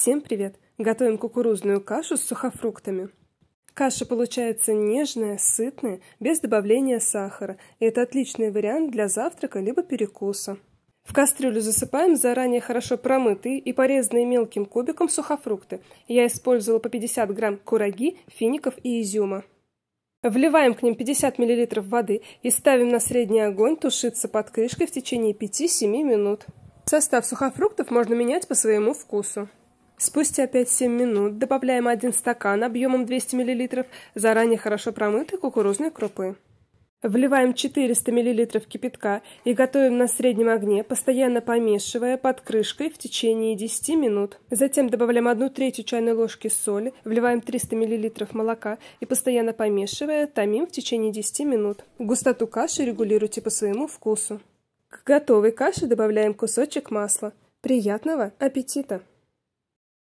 Всем привет! Готовим кукурузную кашу с сухофруктами. Каша получается нежная, сытная, без добавления сахара, и это отличный вариант для завтрака либо перекуса. В кастрюлю засыпаем заранее хорошо промытые и порезанные мелким кубиком сухофрукты. Я использовала по 50 грамм кураги, фиников и изюма. Вливаем к ним 50 мл воды и ставим на средний огонь тушиться под крышкой в течение 5-7 минут. Состав сухофруктов можно менять по своему вкусу. Спустя 5-7 минут добавляем 1 стакан объемом 200 мл заранее хорошо промытой кукурузной крупы. Вливаем 400 мл кипятка и готовим на среднем огне, постоянно помешивая под крышкой в течение 10 минут. Затем добавляем 1 третью чайной ложки соли, вливаем 300 мл молока и постоянно помешивая томим в течение 10 минут. Густоту каши регулируйте по своему вкусу. К готовой каше добавляем кусочек масла. Приятного аппетита!